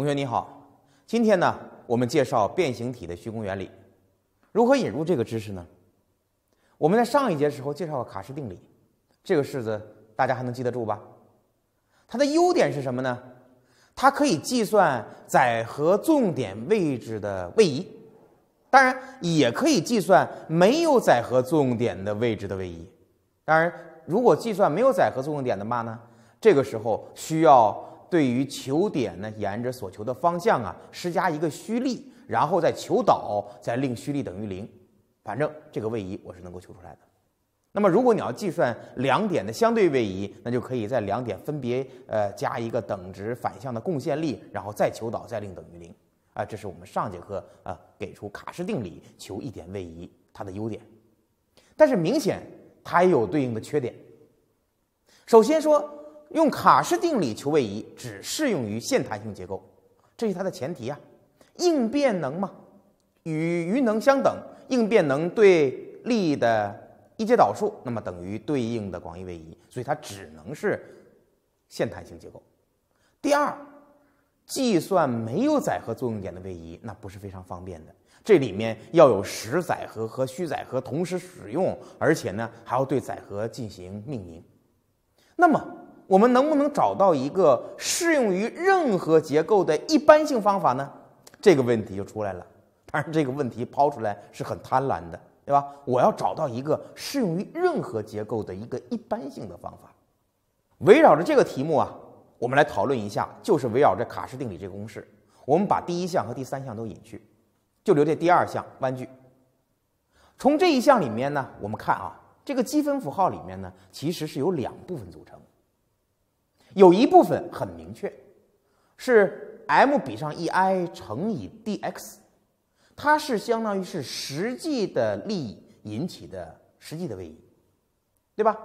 同学你好，今天呢，我们介绍变形体的虚空原理。如何引入这个知识呢？我们在上一节时候介绍了卡氏定理，这个式子大家还能记得住吧？它的优点是什么呢？它可以计算载荷重点位置的位移，当然也可以计算没有载荷作用点的位置的位移。当然，如果计算没有载荷作用点的话呢？这个时候需要。对于求点呢，沿着所求的方向啊，施加一个虚力，然后再求导，再令虚力等于零，反正这个位移我是能够求出来的。那么，如果你要计算两点的相对位移，那就可以在两点分别呃加一个等值反向的贡献力，然后再求导，再令等于零啊。这是我们上节课啊给出卡氏定理求一点位移它的优点，但是明显它也有对应的缺点。首先说。用卡氏定理求位移，只适用于线弹性结构，这是它的前提啊。应变能嘛，与余能相等，应变能对力的一阶导数，那么等于对应的广义位移，所以它只能是线弹性结构。第二，计算没有载荷作用点的位移，那不是非常方便的。这里面要有实载荷和虚载荷同时使用，而且呢还要对载荷进行命名。那么。我们能不能找到一个适用于任何结构的一般性方法呢？这个问题就出来了。当然，这个问题抛出来是很贪婪的，对吧？我要找到一个适用于任何结构的一个一般性的方法。围绕着这个题目啊，我们来讨论一下，就是围绕着卡氏定理这个公式。我们把第一项和第三项都隐去，就留这第二项弯矩。从这一项里面呢，我们看啊，这个积分符号里面呢，其实是由两部分组成。有一部分很明确，是 m 比上 e i 乘以 d x，它是相当于是实际的力引起的实际的位移，对吧？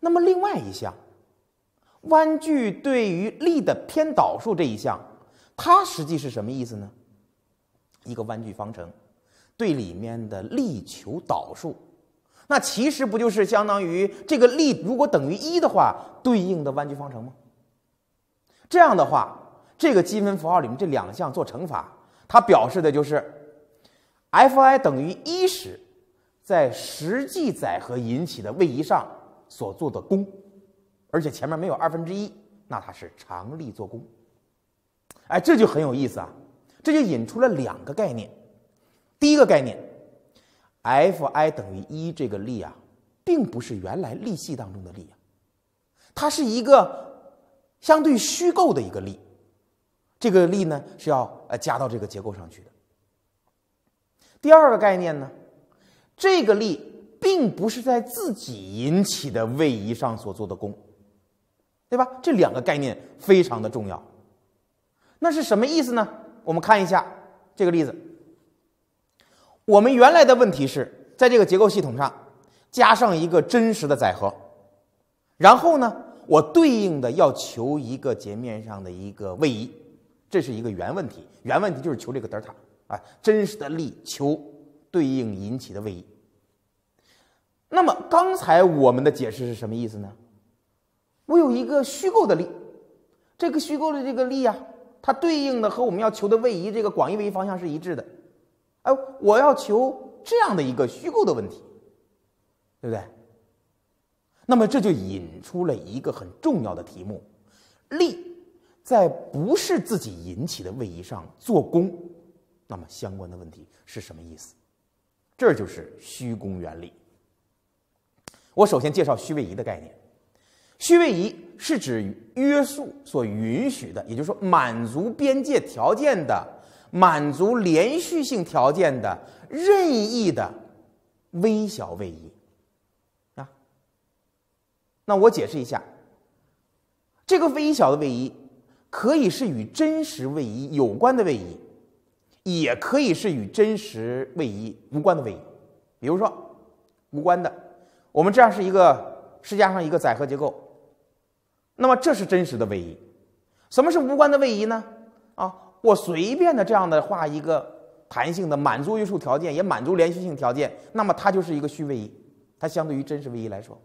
那么另外一项，弯矩对于力的偏导数这一项，它实际是什么意思呢？一个弯矩方程对里面的力求导数。那其实不就是相当于这个力如果等于一的话，对应的弯曲方程吗？这样的话，这个积分符号里面这两项做乘法，它表示的就是 F i 等于一时，在实际载荷引起的位移上所做的功，而且前面没有二分之一，那它是常力做功。哎，这就很有意思啊，这就引出了两个概念，第一个概念。F i 等于一这个力啊，并不是原来力系当中的力啊，它是一个相对虚构的一个力，这个力呢是要呃加到这个结构上去的。第二个概念呢，这个力并不是在自己引起的位移上所做的功，对吧？这两个概念非常的重要。那是什么意思呢？我们看一下这个例子。我们原来的问题是在这个结构系统上加上一个真实的载荷，然后呢，我对应的要求一个截面上的一个位移，这是一个原问题。原问题就是求这个德尔塔啊，真实的力求对应引起的位移。那么刚才我们的解释是什么意思呢？我有一个虚构的力，这个虚构的这个力啊，它对应的和我们要求的位移这个广义位移方向是一致的。哎，我要求这样的一个虚构的问题，对不对？那么这就引出了一个很重要的题目：力在不是自己引起的位移上做功，那么相关的问题是什么意思？这就是虚功原理。我首先介绍虚位移的概念。虚位移是指约束所允许的，也就是说满足边界条件的。满足连续性条件的任意的微小位移啊，那我解释一下，这个微小的位移可以是与真实位移有关的位移，也可以是与真实位移无关的位移。比如说无关的，我们这样是一个施加上一个载荷结构，那么这是真实的位移。什么是无关的位移呢？啊？我随便的这样的画一个弹性的，满足约束条件也满足连续性条件，那么它就是一个虚位移。它相对于真实位移来说，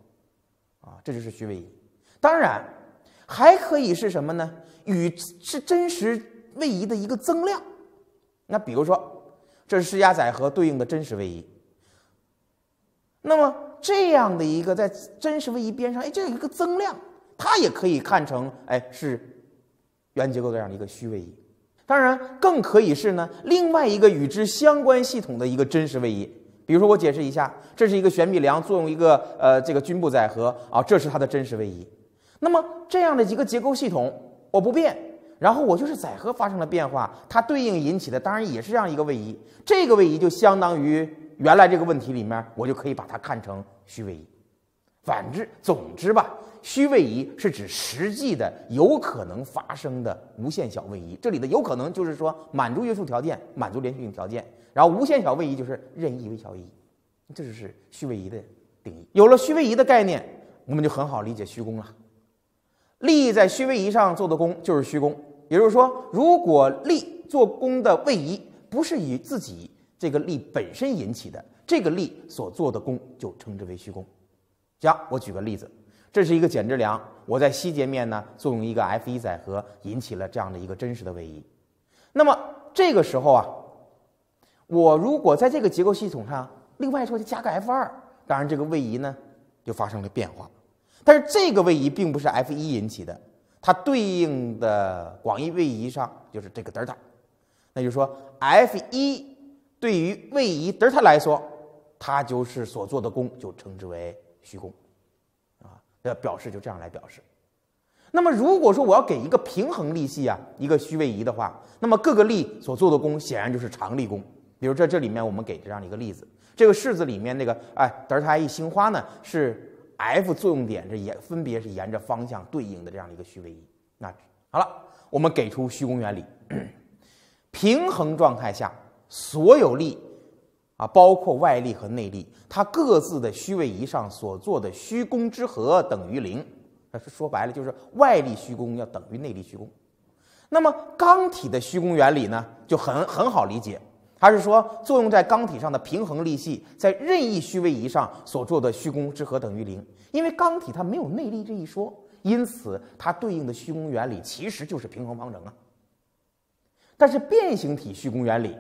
啊，这就是虚位移。当然还可以是什么呢？与是真实位移的一个增量。那比如说这是施加载荷对应的真实位移，那么这样的一个在真实位移边上，哎，这有一个增量，它也可以看成哎是原结构这样的一个虚位移。当然，更可以是呢，另外一个与之相关系统的一个真实位移。比如说，我解释一下，这是一个悬臂梁作用一个呃这个均部载荷啊，这是它的真实位移。那么这样的一个结构系统我不变，然后我就是载荷发生了变化，它对应引起的当然也是这样一个位移。这个位移就相当于原来这个问题里面，我就可以把它看成虚位移。反之，总之吧。虚位移是指实际的有可能发生的无限小位移。这里的“有可能”就是说满足约束条件、满足连续性条件，然后无限小位移就是任意微小位移。这就是虚位移的定义。有了虚位移的概念，我们就很好理解虚功了。力在虚位移上做的功就是虚功。也就是说，如果力做功的位移不是以自己这个力本身引起的，这个力所做的功就称之为虚功。行，我举个例子。这是一个简支梁，我在西截面呢作用一个 F 一载荷，引起了这样的一个真实的位移。那么这个时候啊，我如果在这个结构系统上另外说就加个 F 二，当然这个位移呢就发生了变化。但是这个位移并不是 F 一引起的，它对应的广义位移上就是这个德尔塔。那就说 F 一对于位移德尔塔来说，它就是所做的功，就称之为虚功。的表示就这样来表示，那么如果说我要给一个平衡力系啊，一个虚位移的话，那么各个力所做的功显然就是常力功。比如这这里面我们给这样的一个例子，这个式子里面那个哎，德尔塔 e 星花呢是 f 作用点这沿分别是沿着方向对应的这样的一个虚位移。那好了，我们给出虚功原理，平衡状态下所有力。啊，包括外力和内力，它各自的虚位移上所做的虚功之和等于零。说白了就是外力虚功要等于内力虚功。那么刚体的虚功原理呢，就很很好理解，它是说作用在刚体上的平衡力系在任意虚位移上所做的虚功之和等于零。因为刚体它没有内力这一说，因此它对应的虚功原理其实就是平衡方程啊。但是变形体虚功原理，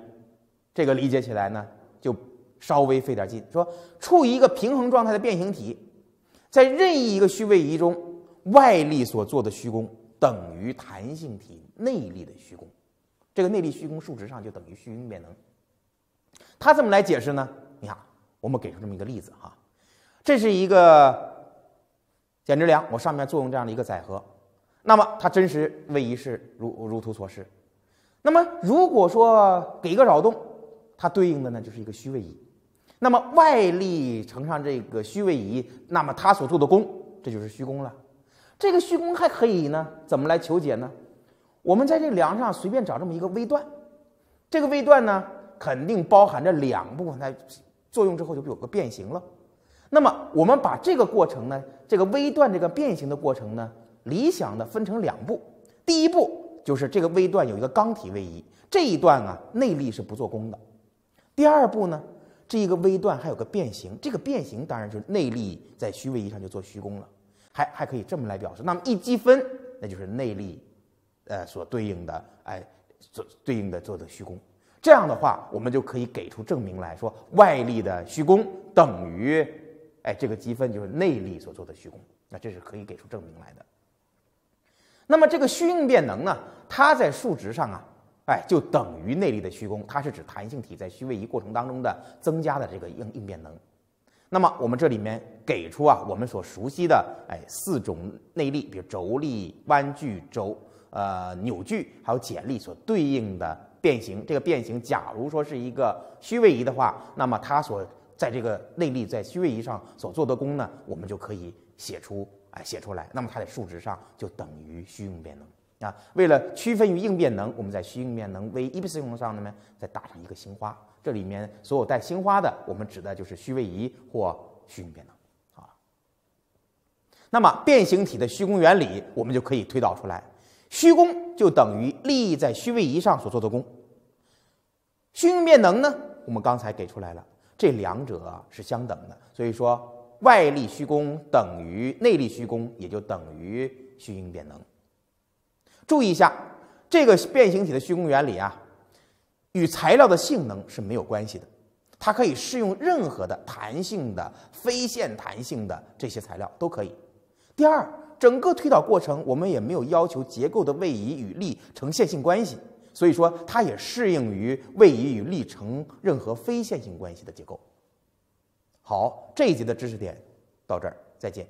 这个理解起来呢？就稍微费点劲，说处于一个平衡状态的变形体，在任意一个虚位移中，外力所做的虚功等于弹性体内力的虚功，这个内力虚功数值上就等于虚功变能。它怎么来解释呢？你看，我们给出这么一个例子哈，这是一个简支梁，我上面作用这样的一个载荷，那么它真实位移是如如图所示。那么如果说给个扰动，它对应的呢就是一个虚位移，那么外力乘上这个虚位移，那么它所做的功，这就是虚功了。这个虚功还可以呢，怎么来求解呢？我们在这梁上随便找这么一个微段，这个微段呢肯定包含着两部分，它作用之后就有个变形了。那么我们把这个过程呢，这个微段这个变形的过程呢，理想的分成两步，第一步就是这个微段有一个刚体位移，这一段啊内力是不做功的。第二步呢，这一个微段还有个变形，这个变形当然就是内力在虚位移上就做虚功了，还还可以这么来表示。那么一积分，那就是内力，呃，所对应的，哎，所对应的做的虚功。这样的话，我们就可以给出证明来说，外力的虚功等于，哎，这个积分就是内力所做的虚功，那这是可以给出证明来的。那么这个虚应变能呢，它在数值上啊。哎，就等于内力的虚功，它是指弹性体在虚位移过程当中的增加的这个应应变能。那么我们这里面给出啊，我们所熟悉的哎四种内力，比如轴力、弯矩、轴呃扭矩，还有剪力所对应的变形。这个变形假如说是一个虚位移的话，那么它所在这个内力在虚位移上所做的功呢，我们就可以写出哎写出来，那么它在数值上就等于虚应变能。啊，为了区分于应变能，我们在虚应变能 v 1 b 用上呢，再打上一个星花。这里面所有带星花的，我们指的就是虚位移或虚应变能。好，那么变形体的虚功原理，我们就可以推导出来：虚功就等于力在虚位移上所做的功。虚应变能呢，我们刚才给出来了，这两者是相等的。所以说，外力虚功等于内力虚功，也就等于虚应变能。注意一下，这个变形体的虚空原理啊，与材料的性能是没有关系的，它可以适用任何的弹性的、非线弹性的这些材料都可以。第二，整个推导过程我们也没有要求结构的位移与力呈线性关系，所以说它也适应于位移与力成任何非线性关系的结构。好，这一节的知识点到这儿，再见。